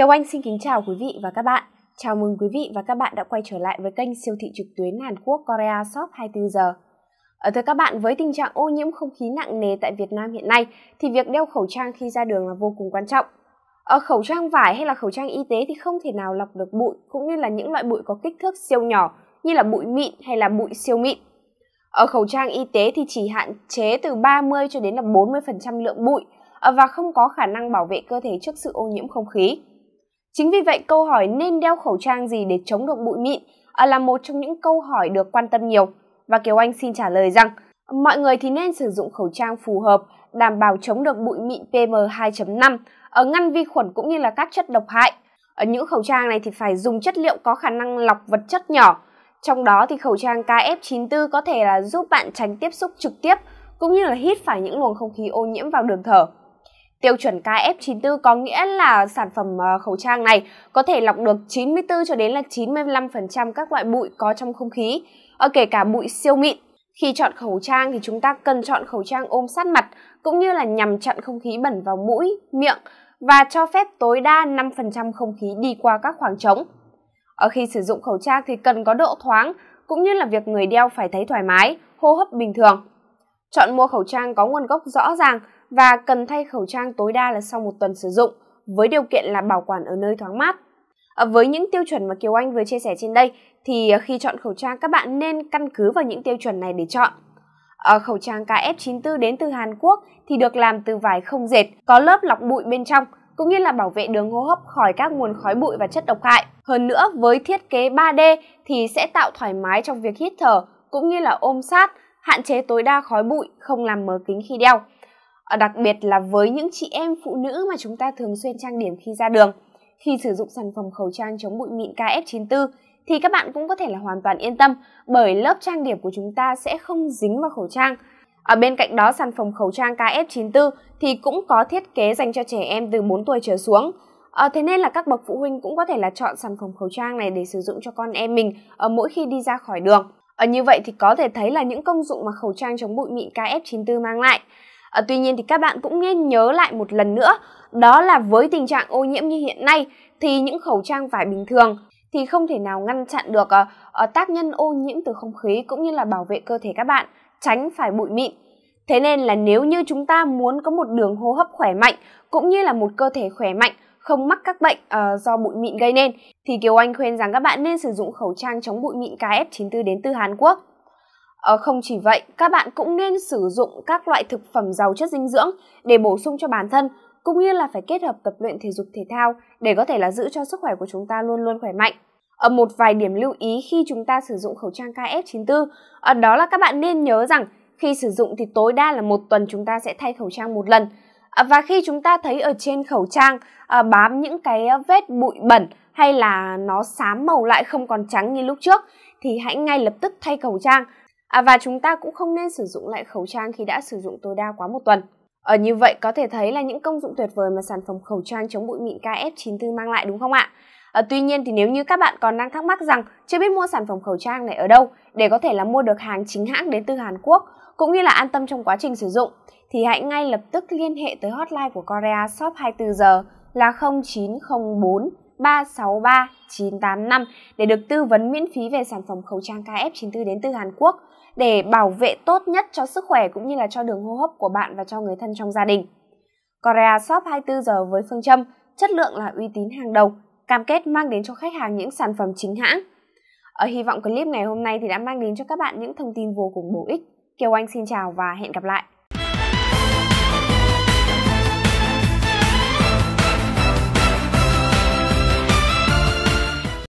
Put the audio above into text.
Kiều Anh xin kính chào quý vị và các bạn. Chào mừng quý vị và các bạn đã quay trở lại với kênh siêu thị trực tuyến Hàn Quốc Korea Shop 24 giờ. Ở thưa các bạn, với tình trạng ô nhiễm không khí nặng nề tại Việt Nam hiện nay thì việc đeo khẩu trang khi ra đường là vô cùng quan trọng. Ở khẩu trang vải hay là khẩu trang y tế thì không thể nào lọc được bụi cũng như là những loại bụi có kích thước siêu nhỏ như là bụi mịn hay là bụi siêu mịn. Ở khẩu trang y tế thì chỉ hạn chế từ 30 cho đến là 40% lượng bụi ờ, và không có khả năng bảo vệ cơ thể trước sự ô nhiễm không khí. Chính vì vậy, câu hỏi nên đeo khẩu trang gì để chống được bụi mịn là một trong những câu hỏi được quan tâm nhiều. Và Kiều Anh xin trả lời rằng, mọi người thì nên sử dụng khẩu trang phù hợp, đảm bảo chống được bụi mịn PM2.5, ở ngăn vi khuẩn cũng như là các chất độc hại. Ở những khẩu trang này thì phải dùng chất liệu có khả năng lọc vật chất nhỏ. Trong đó thì khẩu trang KF94 có thể là giúp bạn tránh tiếp xúc trực tiếp cũng như là hít phải những luồng không khí ô nhiễm vào đường thở. Tiêu chuẩn KF94 có nghĩa là sản phẩm ờ, khẩu trang này có thể lọc được 94 cho đến là 95% các loại bụi có trong không khí, ờ, kể cả bụi siêu mịn. Khi chọn khẩu trang thì chúng ta cần chọn khẩu trang ôm sát mặt cũng như là nhằm chặn không khí bẩn vào mũi, miệng và cho phép tối đa 5% không khí đi qua các khoảng trống. Ở ờ, khi sử dụng khẩu trang thì cần có độ thoáng cũng như là việc người đeo phải thấy thoải mái, hô hấp bình thường. Chọn mua khẩu trang có nguồn gốc rõ ràng và cần thay khẩu trang tối đa là sau một tuần sử dụng, với điều kiện là bảo quản ở nơi thoáng mát. À, với những tiêu chuẩn mà Kiều Anh vừa chia sẻ trên đây, thì ờ, khi chọn khẩu trang các bạn nên căn cứ vào những tiêu chuẩn này để chọn. À, khẩu trang KF94 đến từ Hàn Quốc thì được làm từ vải không dệt, có lớp lọc bụi bên trong, cũng như là bảo vệ đường hô hấp khỏi các nguồn khói bụi và chất độc hại. Hơn nữa, với thiết kế 3D thì sẽ tạo thoải mái trong việc hít thở cũng như là ôm sát, hạn chế tối đa khói bụi, không làm mờ kính khi đeo. Ờ, đặc biệt là với những chị em phụ nữ mà chúng ta thường xuyên trang điểm khi ra đường khi sử dụng sản phẩm khẩu trang chống bụi mịn KF94 thì các bạn cũng có thể là hoàn toàn yên tâm bởi lớp trang điểm của chúng ta sẽ không dính vào khẩu trang. Ở bên cạnh đó sản phẩm khẩu trang KF94 thì cũng có thiết kế dành cho trẻ em từ 4 tuổi trở xuống. À, thế nên là các bậc phụ huynh cũng có thể là chọn sản phẩm khẩu trang này để sử dụng cho con em mình ở mỗi khi đi ra khỏi đường. Ở ờ, như vậy thì có thể thấy là những công dụng mà khẩu trang chống bụi mịn KF94 mang lại. À, tuy nhiên thì các bạn cũng nên nhớ lại một lần nữa, đó là với tình trạng ô nhiễm như hiện nay thì những khẩu trang vải bình thường thì không thể nào ngăn chặn được uh, tác nhân ô nhiễm từ không khí cũng như là bảo vệ cơ thể các bạn tránh phải bụi mịn. Thế nên là nếu như chúng ta muốn có một đường hô hấp khỏe mạnh cũng như là một cơ thể khỏe mạnh không mắc các bệnh uh, do bụi mịn gây nên thì Kiều Anh khuyên rằng các bạn nên sử dụng khẩu trang chống bụi mịn KF94 đến từ Hàn Quốc. Ờ, không chỉ vậy, các bạn cũng nên sử dụng các loại thực phẩm giàu chất dinh dưỡng để bổ sung cho bản thân, cũng như là phải kết hợp tập luyện thể dục thể thao để có thể là giữ cho sức khỏe của chúng ta luôn luôn khỏe mạnh. Ở một vài điểm lưu ý khi chúng ta sử dụng khẩu trang KF94, ở đó là các bạn nên nhớ rằng khi sử dụng thì tối đa là một tuần chúng ta sẽ thay khẩu trang một lần. Ờ, và khi chúng ta thấy ở trên khẩu trang ờ, bám những cái vết bụi bẩn hay là nó xám màu lại không còn trắng như lúc trước thì hãy ngay lập tức thay khẩu trang À, và chúng ta cũng không nên sử dụng lại khẩu trang khi đã sử dụng tối đa quá một tuần. Ở như vậy có thể thấy là những công dụng tuyệt vời mà sản phẩm khẩu trang chống bụi mịn KF94 mang lại đúng không ạ? À, tuy nhiên thì nếu như các bạn còn đang thắc mắc rằng chưa biết mua sản phẩm khẩu trang này ở đâu để có thể là mua được hàng chính hãng đến từ Hàn Quốc cũng như là an tâm trong quá trình sử dụng thì hãy ngay lập tức liên hệ tới hotline của Korea Shop 24 giờ là 0904 363 985 để được tư vấn miễn phí về sản phẩm khẩu trang KF94 đến từ Hàn Quốc để bảo vệ tốt nhất cho sức khỏe cũng như là cho đường hô hấp của bạn và cho người thân trong gia đình. Korea Shop 24 giờ với phương châm chất lượng là uy tín hàng đầu, cam kết mang đến cho khách hàng những sản phẩm chính hãng. Ở hy vọng clip ngày hôm nay thì đã mang đến cho các bạn những thông tin vô cùng bổ ích. Kiều Anh xin chào và hẹn gặp lại.